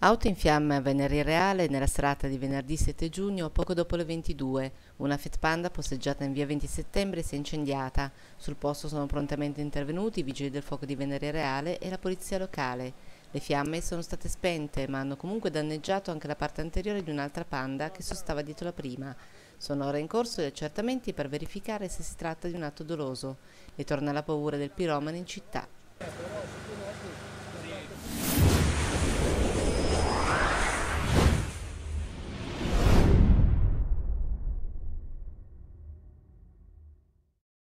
Auto in fiamme a Venere Reale nella strada di venerdì 7 giugno poco dopo le 22. Una Fiat Panda posteggiata in via 20 settembre si è incendiata. Sul posto sono prontamente intervenuti i vigili del fuoco di Venere Reale e la polizia locale. Le fiamme sono state spente ma hanno comunque danneggiato anche la parte anteriore di un'altra Panda che sostava dietro la prima. Sono ora in corso gli accertamenti per verificare se si tratta di un atto doloso e torna la paura del piromane in città.